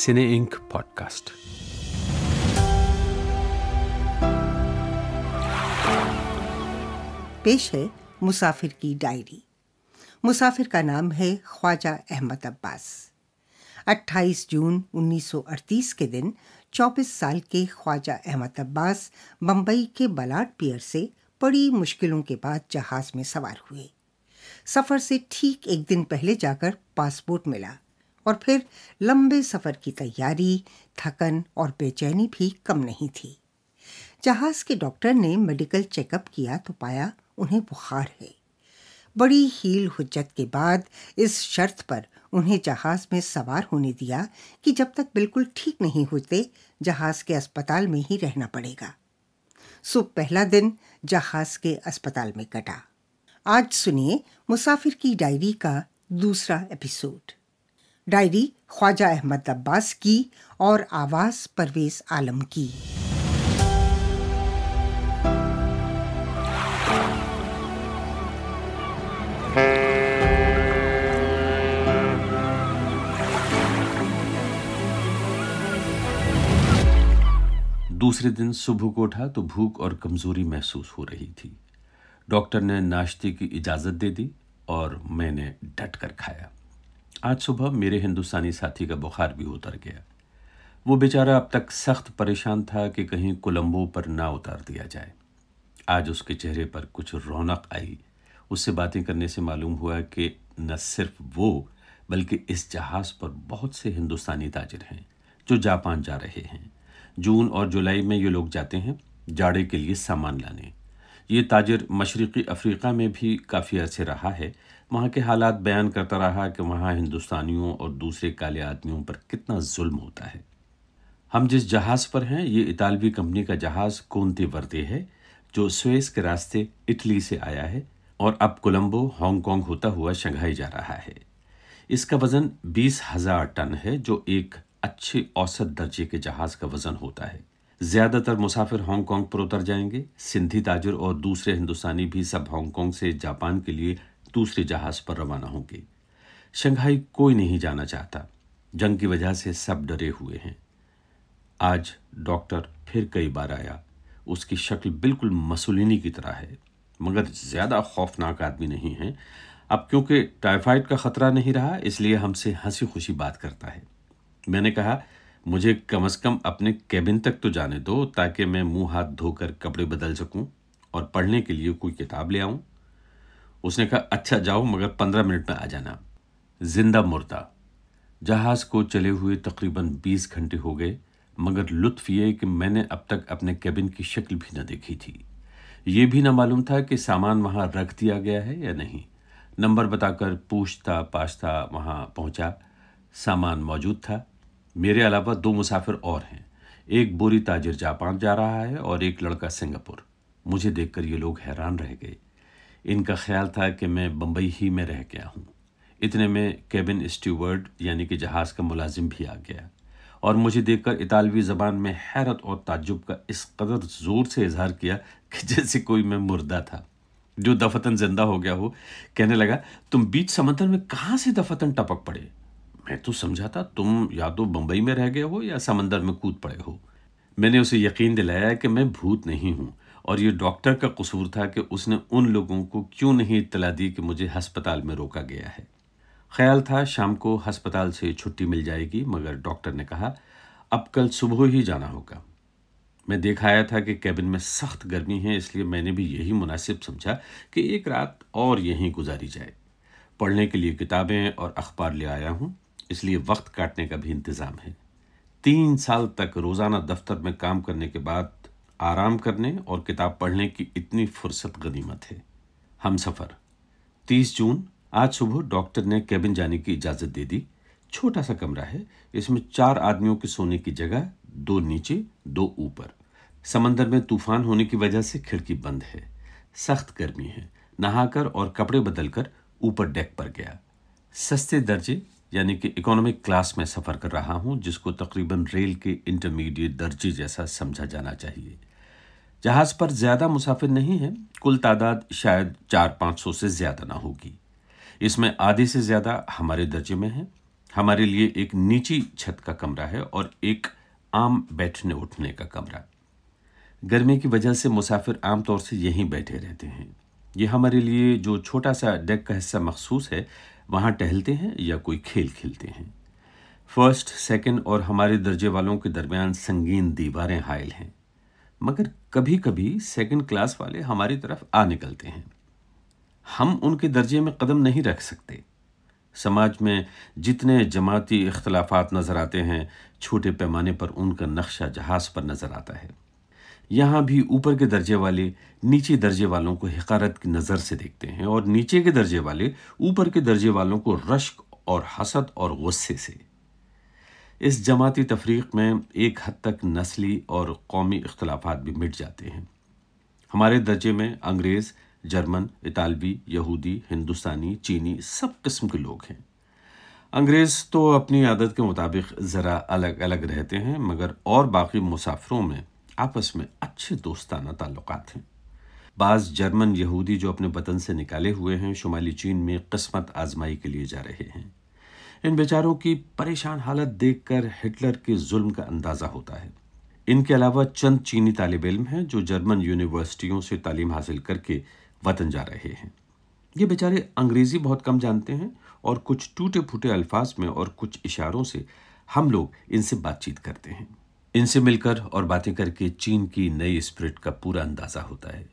सिने ink podcast पेश है मुसाफिर की डायरी मुसाफिर का नाम है ख्वाजा अहमद अब्बास 28 जून 1938 के दिन 24 साल के ख्वाजा अहमद अब्बास बम्बई के बलाड पियर से बड़ी मुश्किलों के बाद जहाज में सवार हुए सफ़र से ठीक एक दिन पहले जाकर पासपोर्ट मिला और फिर लंबे सफ़र की तैयारी थकन और बेचैनी भी कम नहीं थी जहाज के डॉक्टर ने मेडिकल चेकअप किया तो पाया उन्हें बुखार है बड़ी हील हुज्जत के बाद इस शर्त पर उन्हें जहाज़ में सवार होने दिया कि जब तक बिल्कुल ठीक नहीं होते जहाज़ के अस्पताल में ही रहना पड़ेगा सो पहला दिन जहाज़ के अस्पताल में कटा आज सुनिए मुसाफिर की डायरी का दूसरा एपिसोड डायरी ख्वाजा अहमद अब्बास की और आवाज परवेज आलम की दूसरे दिन सुबह को उठा तो भूख और कमजोरी महसूस हो रही थी डॉक्टर ने नाश्ते की इजाज़त दे दी और मैंने डट कर खाया आज सुबह मेरे हिंदुस्तानी साथी का बुखार भी उतर गया वो बेचारा अब तक सख्त परेशान था कि कहीं कोलंबो पर ना उतार दिया जाए आज उसके चेहरे पर कुछ रौनक आई उससे बातें करने से मालूम हुआ कि न सिर्फ वो बल्कि इस जहाज़ पर बहुत से हिंदुस्तानी ताजर हैं जो जापान जा रहे हैं जून और जुलाई में ये लोग जाते हैं जाड़े के लिए सामान लाने ये ताजर मशरक़ी अफ्रीका में भी काफ़ी अरसे रहा है वहाँ के हालात बयान करता रहा कि वहाँ हिंदुस्तानियों और दूसरे काले आदमियों पर कितना जुल्म होता है हम जिस जहाज़ पर हैं ये इतालवी कंपनी का जहाज़ कोंती वर्दे है जो स्वेस के रास्ते इटली से आया है और अब कोलंबो हांगकांग होता हुआ शंघाई जा रहा है इसका वज़न बीस हज़ार टन है जो एक अच्छे औसत दर्जे के जहाज़ का वज़न होता है ज़्यादातर मुसाफिर हांगकांग पर उतर जाएंगे सिंधी ताजर और दूसरे हिंदुस्तानी भी सब हांगकांग से जापान के लिए दूसरे जहाज़ पर रवाना होंगे शंघाई कोई नहीं जाना चाहता जंग की वजह से सब डरे हुए हैं आज डॉक्टर फिर कई बार आया उसकी शक्ल बिल्कुल मसुलिनी की तरह है मगर ज़्यादा खौफनाक आदमी नहीं है अब क्योंकि टाइफाइड का ख़तरा नहीं रहा इसलिए हमसे हंसी खुशी बात करता है मैंने कहा मुझे कम से कम अपने कैबिन तक तो जाने दो ताकि मैं मुंह हाथ धोकर कपड़े बदल सकूं और पढ़ने के लिए कोई किताब ले आऊं उसने कहा अच्छा जाओ मगर पंद्रह मिनट में आ जाना जिंदा मुर्दा जहाज़ को चले हुए तकरीबन बीस घंटे हो गए मगर लुत्फ ये कि मैंने अब तक अपने कैबिन की शक्ल भी न देखी थी ये भी ना मालूम था कि सामान वहाँ रख दिया गया है या नहीं नंबर बताकर पूछता पाछता वहाँ पहुँचा सामान मौजूद था मेरे अलावा दो मुसाफिर और हैं एक बोरी ताजिर जापान जा रहा है और एक लड़का सिंगापुर मुझे देखकर ये लोग हैरान रह गए इनका ख्याल था कि मैं बम्बई ही में रह गया हूँ इतने में केबिन स्टीवर्ड यानी कि जहाज़ का मुलाजिम भी आ गया और मुझे देखकर इतालवी ज़बान में हैरत और ताजुब का इस कदर ज़ोर से इजहार किया कि जैसे कोई मैं मुर्दा था जो दफतन ज़िंदा हो गया हो कहने लगा तुम बीच समंदर में कहाँ से दफतन टपक पड़े मैं तो समझा था तुम या तो बम्बई में रह गए हो या समंदर में कूद पड़े हो मैंने उसे यकीन दिलाया कि मैं भूत नहीं हूँ और ये डॉक्टर का कसूर था कि उसने उन लोगों को क्यों नहीं इतला दी कि मुझे अस्पताल में रोका गया है ख्याल था शाम को अस्पताल से छुट्टी मिल जाएगी मगर डॉक्टर ने कहा अब कल सुबह ही जाना होगा मैं देख आया था कि कैबिन में सख्त गर्मी है इसलिए मैंने भी यही मुनासिब समझा कि एक रात और यहीं गुजारी जाए पढ़ने के लिए किताबें और अखबार ले आया हूँ इसलिए वक्त काटने का भी इंतज़ाम है तीन साल तक रोज़ाना दफ्तर में काम करने के बाद आराम करने और किताब पढ़ने की इतनी फुर्सत गनीमत है हम सफ़र तीस जून आज सुबह डॉक्टर ने कैबिन जाने की इजाज़त दे दी छोटा सा कमरा है इसमें चार आदमियों के सोने की जगह दो नीचे दो ऊपर समंदर में तूफान होने की वजह से खिड़की बंद है सख्त गर्मी है नहाकर और कपड़े बदलकर ऊपर डेक पर गया सस्ते दर्जे यानी कि इकोनॉमिक क्लास में सफ़र कर रहा हूँ जिसको तकरीबन रेल के इंटरमीडिएट दर्जे जैसा समझा जाना चाहिए जहाज़ पर ज़्यादा मुसाफिर नहीं है कुल तादाद शायद चार पाँच सौ से ज़्यादा ना होगी इसमें आधे से ज़्यादा हमारे दर्जे में हैं हमारे लिए एक नीची छत का कमरा है और एक आम बैठने उठने का कमरा गर्मी की वजह से मुसाफिर आमतौर से यहीं बैठे रहते हैं ये हमारे लिए जो छोटा सा डेक का हिस्सा मखसूस है वहाँ टहलते हैं या कोई खेल खेलते हैं फर्स्ट सेकंड और हमारे दर्जे वालों के दरमियान संगीन दीवारें हायल हैं मगर कभी कभी सेकंड क्लास वाले हमारी तरफ आ निकलते हैं हम उनके दर्जे में कदम नहीं रख सकते समाज में जितने जमाती इख्तलाफात नज़र आते हैं छोटे पैमाने पर उनका नक्शा जहाज पर नज़र आता है यहाँ भी ऊपर के दर्जे वाले नीचे दर्जे वालों को हकारत की नज़र से देखते हैं और नीचे के दर्जे वाले ऊपर के दर्जे वालों को रश्क और हसद और गुस्से से इस जमाती तफरीक में एक हद तक नस्ली और कौमी इख्तलाफात भी मिट जाते हैं हमारे दर्जे में अंग्रेज़ जर्मन इतालवी यहूदी हिंदुस्तानी चीनी सब किस्म के लोग हैं अंग्रेज़ तो अपनी आदत के मुताबिक ज़रा अलग अलग रहते हैं मगर और बाकी मुसाफिरों में आपस में अच्छे दोस्ताना ताल्लुकात हैं बाज़ जर्मन यहूदी जो अपने वतन से निकाले हुए हैं शुमाली चीन में किस्मत आजमाई के लिए जा रहे हैं इन बेचारों की परेशान हालत देखकर हिटलर के जुल्म का अंदाज़ा होता है इनके अलावा चंद चीनी तालब इम हैं जो जर्मन यूनिवर्सिटियों से तालीम हासिल करके वतन जा रहे हैं ये बेचारे अंग्रेज़ी बहुत कम जानते हैं और कुछ टूटे फूटे अल्फाज में और कुछ इशारों से हम लोग इनसे बातचीत करते हैं इनसे मिलकर और बातें करके चीन की नई स्प्रिट का पूरा अंदाज़ा होता है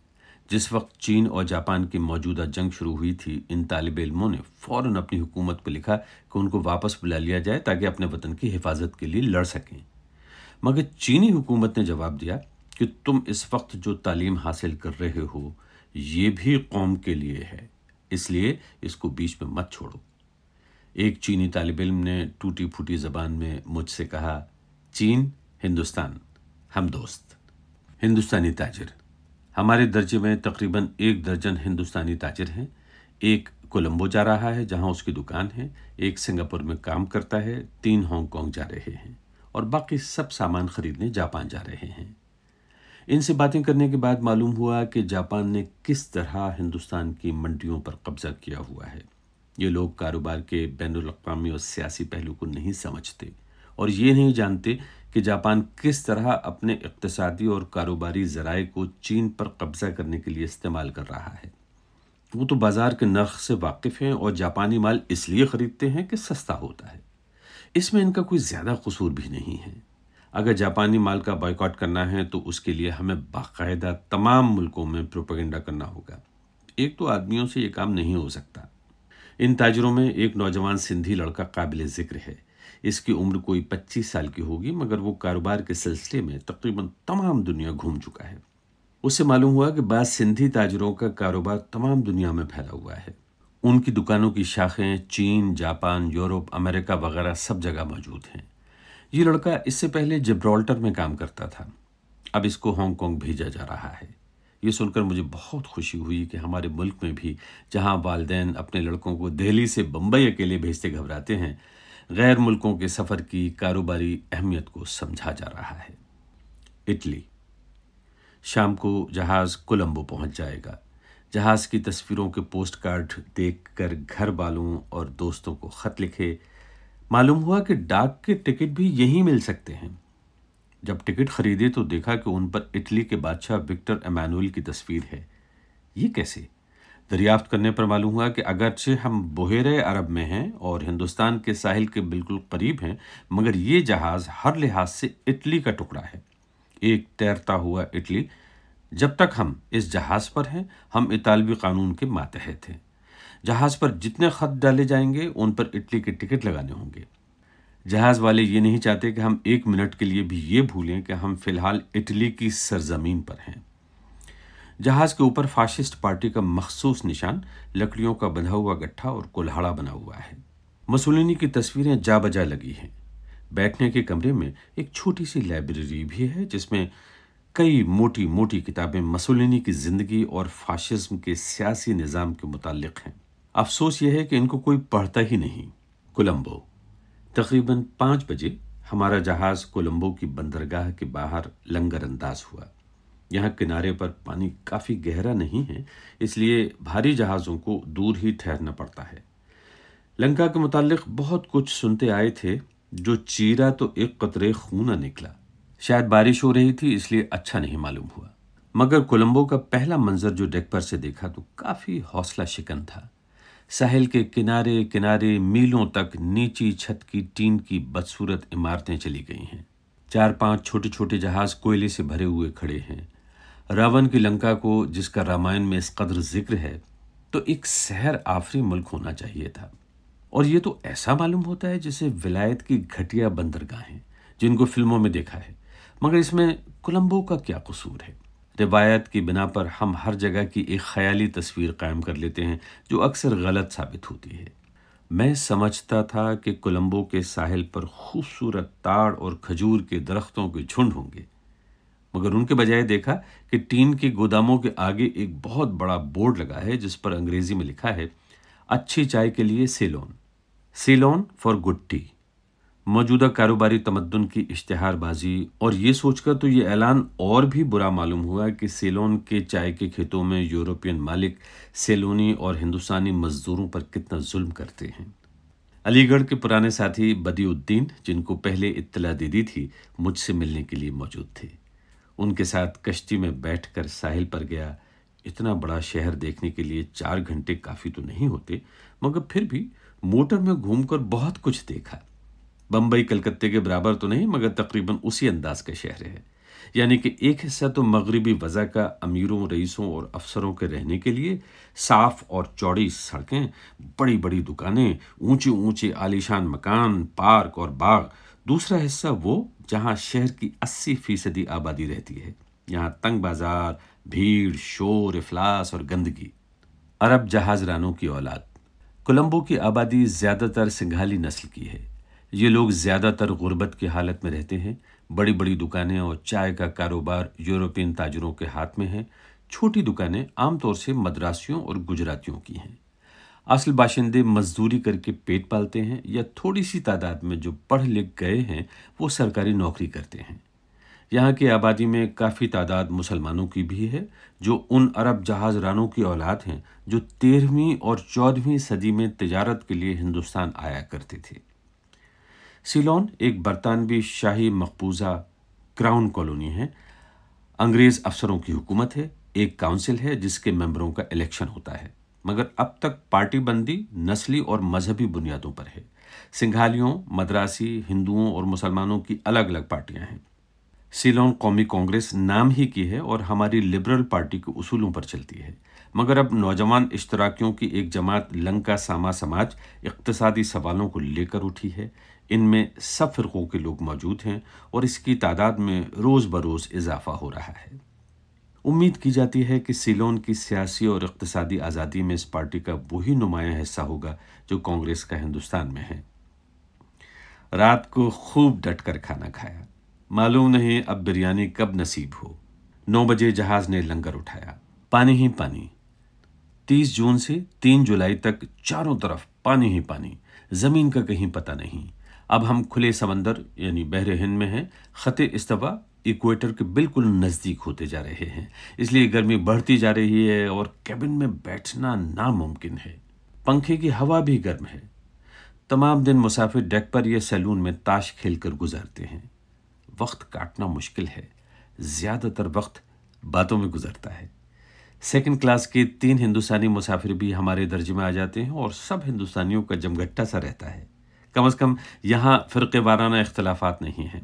जिस वक्त चीन और जापान की मौजूदा जंग शुरू हुई थी इन तालब इलमों ने फ़ौर अपनी हुकूमत को लिखा कि उनको वापस बुला लिया जाए ताकि अपने वतन की हिफाजत के लिए लड़ सकें मगर चीनी हुकूमत ने जवाब दिया कि तुम इस वक्त जो तालीम हासिल कर रहे हो ये भी कौम के लिए है इसलिए इसको बीच में मत छोड़ो एक चीनी तालब इम ने टूटी फूटी ज़बान में मुझसे कहा चीन हिंदुस्तान हम दोस्त हिंदुस्तानी ताजर हमारे दर्जे में तकरीबन एक दर्जन हिंदुस्तानी ताजर हैं एक कोलंबो जा रहा है जहां उसकी दुकान है एक सिंगापुर में काम करता है तीन हांगकांग जा रहे हैं और बाकी सब सामान खरीदने जापान जा रहे हैं इनसे बातें करने के बाद मालूम हुआ कि जापान ने किस तरह हिंदुस्तान की मंडियों पर कब्जा किया हुआ है ये लोग कारोबार के बैन अवी और सियासी पहलू को नहीं समझते और ये नहीं जानते कि जापान किस तरह अपने इकतसादी और कारोबारी ज़राए को चीन पर कब्ज़ा करने के लिए इस्तेमाल कर रहा है वो तो बाज़ार के नख से वाकिफ़ हैं और जापानी माल इसलिए ख़रीदते हैं कि सस्ता होता है इसमें इनका कोई ज़्यादा कसूर भी नहीं है अगर जापानी माल का बॉयकॉट करना है तो उसके लिए हमें बाकायदा तमाम मुल्कों में प्रोपगेंडा करना होगा एक तो आदमियों से ये काम नहीं हो सकता इन ताजरों में एक नौजवान सिंधी लड़का काबिल ज़िक्र है इसकी उम्र कोई पच्चीस साल की होगी मगर वो कारोबार के सिलसिले में तकरीबन तमाम दुनिया घूम चुका है उसे मालूम हुआ कि बाद सिंधी ताजरों का कारोबार तमाम दुनिया में फैला हुआ है उनकी दुकानों की शाखें चीन जापान यूरोप अमेरिका वगैरह सब जगह मौजूद हैं ये लड़का इससे पहले जिब्रॉल्टर में काम करता था अब इसको हांगकांग भेजा जा रहा है ये सुनकर मुझे बहुत खुशी हुई कि हमारे मुल्क में भी जहाँ वालदेन अपने लड़कों को दिल्ली से बम्बई अकेले भेजते घबराते हैं गैर मुल्कों के सफ़र की कारोबारी अहमियत को समझा जा रहा है इटली शाम को जहाज़ कोलंबो पहुंच जाएगा जहाज़ की तस्वीरों के पोस्ट कार्ड देख कर घर वालों और दोस्तों को ख़त लिखे मालूम हुआ कि डाक के टिकट भी यहीं मिल सकते हैं जब टिकट खरीदे तो देखा कि उन पर इटली के बादशाह विक्टर एमानुअल की तस्वीर है ये कैसे दरियाफ्त करने पर मालूम हुआ कि अगरचे हम बहर अरब में हैं और हिंदुस्तान के साहिल के बिल्कुल करीब हैं मगर ये जहाज़ हर लिहाज से इटली का टुकड़ा है एक तैरता हुआ इटली जब तक हम इस जहाज़ पर हैं हम इतालवी कानून के मातहत हैं जहाज़ पर जितने ख़त डाले जाएंगे उन पर इटली के टिकट लगाने होंगे जहाज़ वाले ये नहीं चाहते कि हम एक मिनट के लिए भी ये भूलें कि हम फ़िलहाल इटली की सरजमीन पर हैं जहाज के ऊपर फाशिस्ट पार्टी का मखसूस निशान लकड़ियों का बंधा हुआ गट्ठा और कोल्हाड़ा बना हुआ है मसूलिनी की तस्वीरें जा बजा लगी हैं बैठने के कमरे में एक छोटी सी लाइब्रेरी भी है जिसमें कई मोटी मोटी किताबें मसूलिनी की ज़िंदगी और फाशिज्म के सियासी निज़ाम के मुतालिक हैं अफसोस यह है कि इनको कोई पढ़ता ही नहीं कोलंबो तकरीबन पाँच बजे हमारा जहाज़ कोलंबो की बंदरगाह के बाहर लंगर अंदाज हुआ यहाँ किनारे पर पानी काफ़ी गहरा नहीं है इसलिए भारी जहाज़ों को दूर ही ठहरना पड़ता है लंका के मुतालिक बहुत कुछ सुनते आए थे जो चीरा तो एक कतरे खूना निकला शायद बारिश हो रही थी इसलिए अच्छा नहीं मालूम हुआ मगर कोलंबो का पहला मंजर जो डेक पर से देखा तो काफ़ी हौसला शिकन था साहिल के किनारे किनारे मीलों तक नीची छत की टीन की बदसूरत इमारतें चली गई हैं चार पांच छोटे छोटे जहाज कोयले से भरे हुए खड़े हैं रावण की लंका को जिसका रामायण में इस कदर जिक्र है तो एक शहर आफरी मुल्क होना चाहिए था और ये तो ऐसा मालूम होता है जैसे विलायत की घटिया बंदरगाहें जिनको फिल्मों में देखा है मगर इसमें कोलंबो का क्या कसूर है रिवायत की बिना पर हम हर जगह की एक ख्याली तस्वीर कायम कर लेते हैं जो अक्सर गलत साबित होती है मैं समझता था कि कोलंबो के साहिल पर खूबसूरत ताड़ और खजूर के दरख्तों के झुंड होंगे मगर उनके बजाय देखा कि टीन के गोदामों के आगे एक बहुत बड़ा बोर्ड लगा है जिस पर अंग्रेजी में लिखा है अच्छी चाय के लिए Ceylon Ceylon for good tea मौजूदा कारोबारी तमद्दन की इश्तहारबाजी और ये सोचकर तो ये ऐलान और भी बुरा मालूम हुआ कि सेलोन के चाय के खेतों में यूरोपियन मालिक सेलोनी और हिंदुस्तानी मजदूरों पर कितना जुल्म करते हैं अलीगढ़ के पुराने साथी बदीउद्दीन जिनको पहले इत्तला दे दी थी मुझसे मिलने के लिए मौजूद थे उनके साथ कश्ती में बैठकर साहिल पर गया इतना बड़ा शहर देखने के लिए चार घंटे काफ़ी तो नहीं होते मगर फिर भी मोटर में घूमकर बहुत कुछ देखा बम्बई कलकत्ते के बराबर तो नहीं मगर तकरीबन उसी अंदाज का शहर है यानी कि एक हिस्सा तो मगरबी वज़ा का अमीरों रईसों और अफसरों के रहने के लिए साफ़ और चौड़ी सड़कें बड़ी बड़ी दुकानें ऊंचे ऊंचे आलीशान मकान पार्क और बाग दूसरा हिस्सा वो जहाँ शहर की 80 फीसदी आबादी रहती है यहाँ तंग बाजार भीड़ शोर इफलास और गंदगी अरब जहाजरानों की औलाद कोलंबो की आबादी ज़्यादातर सिंघाली नस्ल की है ये लोग ज़्यादातर गुर्बत की हालत में रहते हैं बड़ी बड़ी दुकानें और चाय का कारोबार यूरोपियन ताजरों के हाथ में है छोटी दुकानें आमतौर से मद्रासियों और गुजरातियों की हैं असल बाशिंदे मजदूरी करके पेट पालते हैं या थोड़ी सी तादाद में जो पढ़ लिख गए हैं वो सरकारी नौकरी करते हैं यहाँ की आबादी में काफ़ी तादाद मुसलमानों की भी है जो उन अरब जहाज रानों की औलाद हैं जो तेरहवीं और चौदहवीं सदी में तजारत के लिए हिंदुस्तान आया करते थे सिलोन एक बरतानवी शाही मकबूजा क्राउन कॉलोनी है अंग्रेज़ अफसरों की हुकूमत है एक काउंसिल है जिसके मेंबरों का इलेक्शन होता है मगर अब तक पार्टीबंदी नस्ली और मजहबी बुनियादों पर है सिंघालियों मद्रासी हिंदुओं और मुसलमानों की अलग अलग पार्टियां हैं सीलोन कौमी कांग्रेस नाम ही की है और हमारी लिबरल पार्टी के उसूलों पर चलती है मगर अब नौजवान इश्तराकियों की एक जमात लंका सामा समाज इकतसादी सवालों को लेकर उठी है इनमें सब फिरकों के लोग मौजूद हैं और इसकी तादाद में रोज़ बरोज़ इजाफा हो रहा है उम्मीद की जाती है कि सिलोन की सियासी और इकतसादी आज़ादी में इस पार्टी का वही नुमाया हिस्सा होगा जो कांग्रेस का हिंदुस्तान में है रात को खूब डटकर खाना खाया मालूम नहीं अब बिरयानी कब नसीब हो नौ बजे जहाज ने लंगर उठाया पानी ही पानी तीस जून से तीन जुलाई तक चारों तरफ पानी ही पानी ज़मीन का कहीं पता नहीं अब हम खुले समंदर यानी बहरे हिंद में हैं ख़त इस्तवा इक्वेटर के बिल्कुल नज़दीक होते जा रहे हैं इसलिए गर्मी बढ़ती जा रही है और कैबिन में बैठना नामुमकिन है पंखे की हवा भी गर्म है तमाम दिन मुसाफिर डेक पर या सैलून में ताश कर गुजारते हैं वक्त काटना मुश्किल है ज़्यादातर वक्त बातों में गुजरता है सेकंड क्लास के तीन हिंदुस्तानी मुसाफिर भी हमारे दर्जे में आ जाते हैं और सब हिंदुस्तानियों का जमघट्टा सा रहता है कम अज़ कम यहाँ फ़िरके वाराना इख्तलाफात नहीं हैं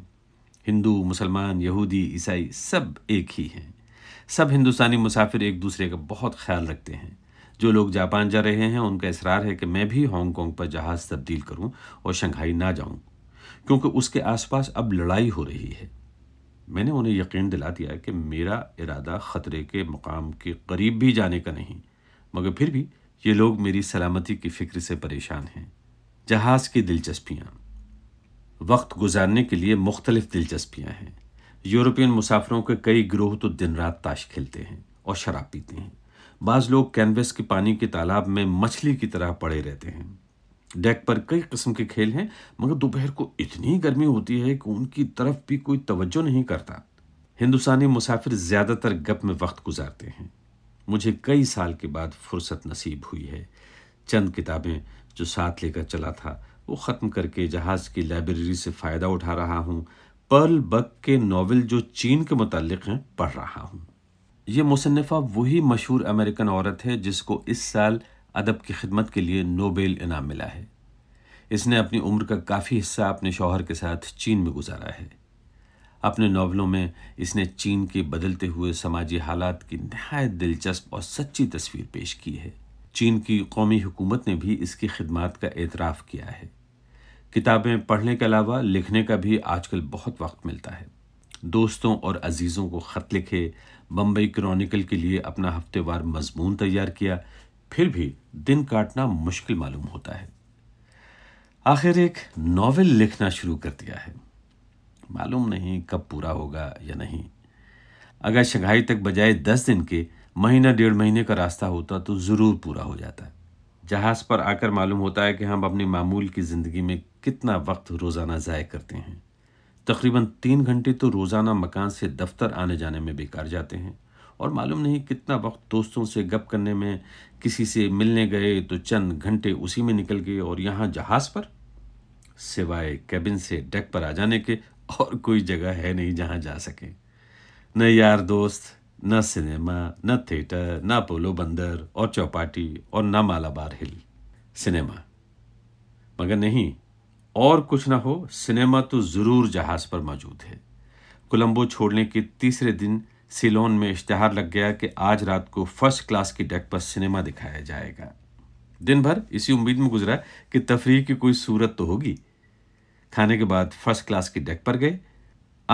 हिंदू मुसलमान यहूदी ईसाई सब एक ही हैं सब हिंदुस्तानी मुसाफिर एक दूसरे का बहुत ख्याल रखते हैं जो लोग जापान जा रहे हैं उनका इसरार है कि मैं भी हांगकांग पर जहाज़ तब्दील करूं और शंघाई ना जाऊं क्योंकि उसके आसपास अब लड़ाई हो रही है मैंने उन्हें यकीन दिला दिया कि मेरा इरादा ख़तरे के मुकाम के करीब भी जाने का नहीं मगर फिर भी ये लोग मेरी सलामती की फ़िक्र से परेशान हैं जहाज़ की दिलचस्पियाँ वक्त गुजारने के लिए मुख्तलिफ दिलचस्पियाँ हैं यूरोपियन मुसाफिरों के कई ग्रोह तो दिन रात ताश खेलते हैं और शराब पीते हैं बाज़ लोग कैनवस के पानी के तालाब में मछली की तरह पड़े रहते हैं डेक पर कई किस्म के खेल हैं मगर दोपहर को इतनी गर्मी होती है कि उनकी तरफ भी कोई तवज्जो नहीं करता हिंदुस्तानी मुसाफिर ज़्यादातर गप में वक्त गुजारते हैं मुझे कई साल के बाद फुर्सत नसीब हुई है चंद किताबें जो साथ लेकर चला था वो ख़त्म करके जहाज़ की लाइब्रेरी से फ़ायदा उठा रहा हूँ पर्ल बक के नावल जो चीन के मतलब हैं पढ़ रहा हूँ ये मुसनफ़ा वही मशहूर अमेरिकन औरत है जिसको इस साल अदब की खिदमत के लिए नोबेल इनाम मिला है इसने अपनी उम्र का काफ़ी हिस्सा अपने शौहर के साथ चीन में गुजारा है अपने नावलों में इसने चीन के बदलते हुए समाजी हालात की नहायत दिलचस्प और सच्ची तस्वीर पेश की है चीन की कौमी हुकूमत ने भी इसकी खिदमत का एतराफ़ किया है किताबें पढ़ने के अलावा लिखने का भी आजकल बहुत वक्त मिलता है दोस्तों और अजीज़ों को ख़त लिखे बम्बई क्रॉनिकल के लिए अपना हफ्तेवार मजमून तैयार किया फिर भी दिन काटना मुश्किल मालूम होता है आखिर एक नावल लिखना शुरू कर दिया है मालूम नहीं कब पूरा होगा या नहीं अगर शंघाई तक बजाय दस दिन के महीना डेढ़ महीने का रास्ता होता तो ज़रूर पूरा हो जाता है जहाज़ पर आकर मालूम होता है कि हम अपनी मामूल की ज़िंदगी में कितना वक्त रोज़ाना ज़ाय करते हैं तकरीबन तीन घंटे तो रोज़ाना मकान से दफ्तर आने जाने में बेकार जाते हैं और मालूम नहीं कितना वक्त दोस्तों से गप करने में किसी से मिलने गए तो चंद घंटे उसी में निकल गए और यहाँ जहाज़ पर सिवाय कैबिन से डेक पर आ जाने के और कोई जगह है नहीं जहाँ जा सकें न यार दोस्त न सिनेमा न थिएटर न पोलो बंदर और चौपाटी और न मालाबार हिल सिनेमा मगर नहीं और कुछ ना हो सिनेमा तो ज़रूर जहाज़ पर मौजूद है कोलंबो छोड़ने के तीसरे दिन सिलोन में इश्तहार लग गया कि आज रात को फर्स्ट क्लास की डेक पर सिनेमा दिखाया जाएगा दिन भर इसी उम्मीद में गुजरा कि तफरी की कोई सूरत तो होगी खाने के बाद फर्स्ट क्लास की डेक पर गए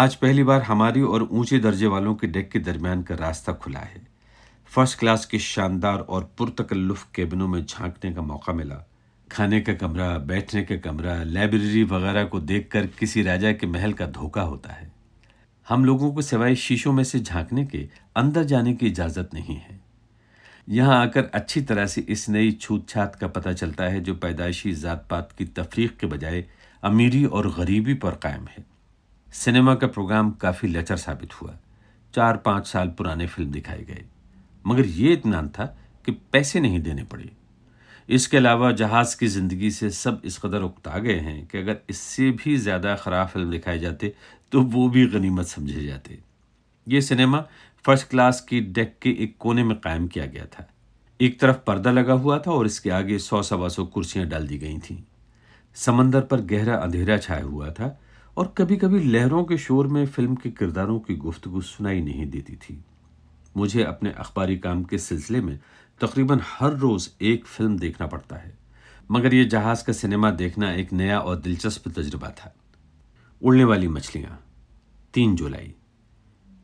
आज पहली बार हमारी और ऊंचे दर्जे वालों के डेक के दरमियान का रास्ता खुला है फर्स्ट क्लास के शानदार और पुरतकल्लुफ केबिनों में झांकने का मौका मिला खाने का कमरा बैठने का कमरा लाइब्रेरी वगैरह को देखकर किसी राजा के महल का धोखा होता है हम लोगों को सिवाय शीशों में से झांकने के अंदर जाने की इजाज़त नहीं है यहाँ आकर अच्छी तरह से इस नई छूतछात का पता चलता है जो पैदाइशी ज़ात पात की तफरीक के बजाय अमीरी और गरीबी पर कायम है सिनेमा का प्रोग्राम काफ़ी लचर साबित हुआ चार पाँच साल पुराने फिल्म दिखाई गए मगर ये इतना था कि पैसे नहीं देने पड़े इसके अलावा जहाज़ की ज़िंदगी से सब इस कदर उकता गए हैं कि अगर इससे भी ज़्यादा ख़राब फिल्म दिखाई जाते तो वो भी गनीमत समझे जाते ये सिनेमा फर्स्ट क्लास की डेक के एक कोने में कायम किया गया था एक तरफ पर्दा लगा हुआ था और इसके आगे सौ सवा सौ कुर्सियाँ डाल दी गई थीं समंदर पर गहरा अंधेरा छाया हुआ था और कभी कभी लहरों के शोर में फिल्म के किरदारों की गुफ्तगु सुनाई नहीं देती थी मुझे अपने अखबारी काम के सिलसिले में तकरीबन हर रोज़ एक फ़िल्म देखना पड़ता है मगर यह जहाज़ का सिनेमा देखना एक नया और दिलचस्प तजुर्बा था उड़ने वाली मछलियाँ तीन जुलाई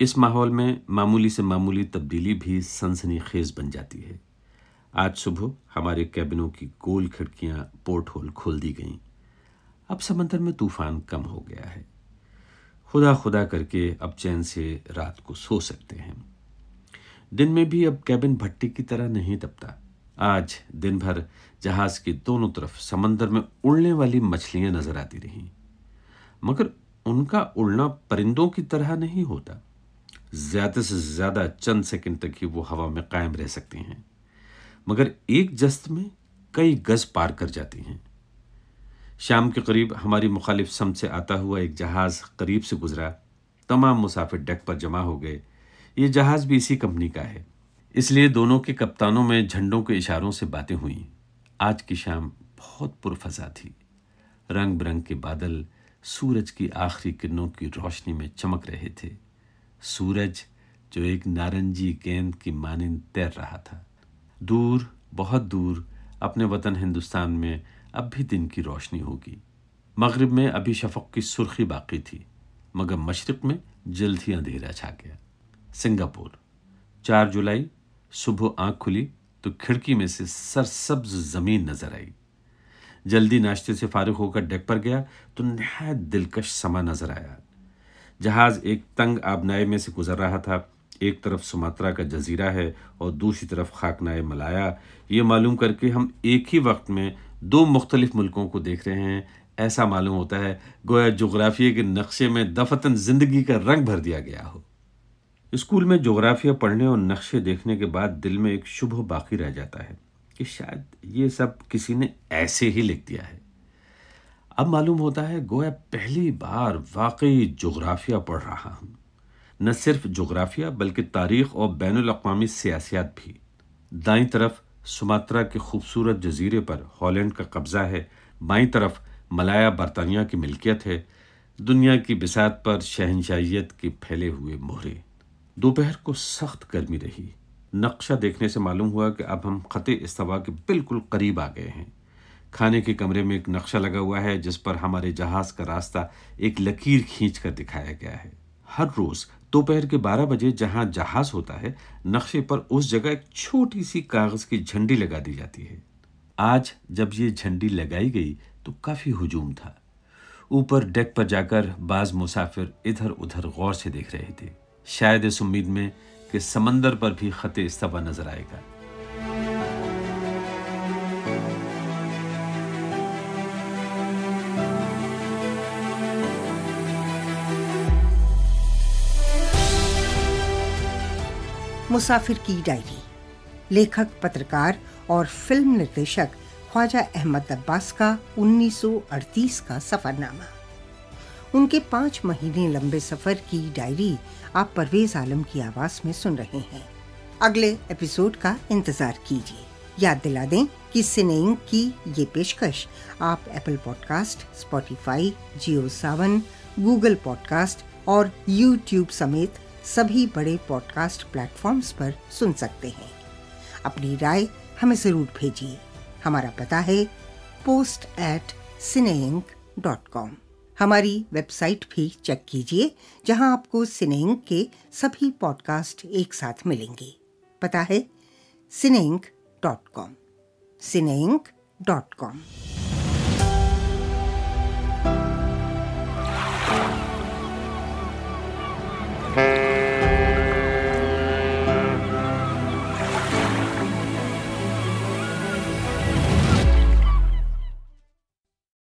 इस माहौल में मामूली से मामूली तब्दीली भी सनसनी खेज बन जाती है आज सुबह हमारे कैबिनों की गोल खिड़कियां पोर्ट होल खोल दी गईं अब समंदर में तूफान कम हो गया है खुदा खुदा करके अब चैन से रात को सो सकते हैं दिन में भी अब कैबिन भट्टी की तरह नहीं तपता आज दिन भर जहाज की दोनों तरफ समंदर में उड़ने वाली मछलियां नजर आती रहीं मगर उनका उड़ना परिंदों की तरह नहीं होता ज्यादा से ज्यादा चंद सेकंड तक ही वो हवा में कायम रह सकती हैं मगर एक जस्त में कई गज पार कर जाती हैं शाम के करीब हमारी मुखालिफ सम से आता हुआ एक जहाज़ करीब से गुजरा तमाम मुसाफिर डेक पर जमा हो गए ये जहाज़ भी इसी कंपनी का है इसलिए दोनों के कप्तानों में झंडों के इशारों से बातें हुई आज की शाम बहुत पुरफजा थी रंग बिरंग के बादल सूरज की आखिरी किरणों की रोशनी में चमक रहे थे सूरज जो एक नारंगी गेंद की मानंद तैर रहा था दूर बहुत दूर अपने वतन हिंदुस्तान में अब भी दिन की रोशनी होगी मगरब में अभी शफक की सुर्खी बाकी थी मगर मशरक़ में जल्द ही अंधेरा छा गया सिंगापुर चार जुलाई सुबह आंख खुली तो खिड़की में से सरसब्ज ज़मीन नज़र आई जल्दी नाश्ते से फारिग होकर डेक पर गया तो नहायत दिलकश समा नज़र आया जहाज़ एक तंग आबनाए में से गुजर रहा था एक तरफ सुमात्रा का जजीरा है और दूसरी तरफ खाकनाए मलाया ये मालूम करके हम एक ही वक्त में दो मुख्तलिफ मुल्कों को देख रहे हैं ऐसा मालूम होता है गोया जोग्राफिया के नक्शे में दफतन ज़िंदगी का रंग भर दिया गया हो स्कूल में जोग्राफिया पढ़ने और नक्शे देखने के बाद दिल में एक शुभ बाकी रह जाता है कि शायद ये सब किसी ने ऐसे ही लिख दिया है अब मालूम होता है गोया पहली बार वाकई जोग्राफिया पढ़ रहा हूँ न सिर्फ जोग्राफिया बल्कि तारीख और बैन अवी सियासियात भी दाई तरफ सुमात्रा के खूबसूरत जजीरे पर हॉलैंड का कब्ज़ा है बाई तरफ मलाया बरतानिया की मिल्कियत है दुनिया की बिसात पर शहनशाहियत के फैले हुए मोहरे दोपहर को सख्त गर्मी रही नक्शा देखने से मालूम हुआ कि अब हम ख़त इस्तवा के बिल्कुल करीब आ गए हैं खाने के कमरे में एक नक्शा लगा हुआ है जिस पर हमारे जहाज़ का रास्ता एक लकीर खींच कर दिखाया गया है हर रोज़ दोपहर के 12 बजे जहां जहाज होता है नक्शे पर उस जगह एक छोटी सी कागज की झंडी लगा दी जाती है आज जब ये झंडी लगाई गई तो काफी हुजूम था ऊपर डेक पर जाकर बाज मुसाफिर इधर उधर गौर से देख रहे थे शायद इस उम्मीद में कि समंदर पर भी खते इस्तवा नजर आएगा मुसाफिर की डायरी लेखक पत्रकार और फिल्म निर्देशक ख्वाजा अहमद अब्बास का 1938 का सफरनामा उनके पांच महीने लंबे सफर की डायरी आप परवेज आलम की आवाज़ में सुन रहे हैं अगले एपिसोड का इंतज़ार कीजिए याद दिला दें कि सिने की ये पेशकश आप Apple podcast Spotify Jio Saavn Google podcast और यूट्यूब समेत सभी बड़े पॉडकास्ट प्लेटफॉर्म्स पर सुन सकते हैं अपनी राय हमें जरूर भेजिए हमारा पता है post at cine dot com हमारी वेबसाइट भी चेक कीजिए जहां आपको सिने के सभी पॉडकास्ट एक साथ मिलेंगे पता है cine dot com cine dot com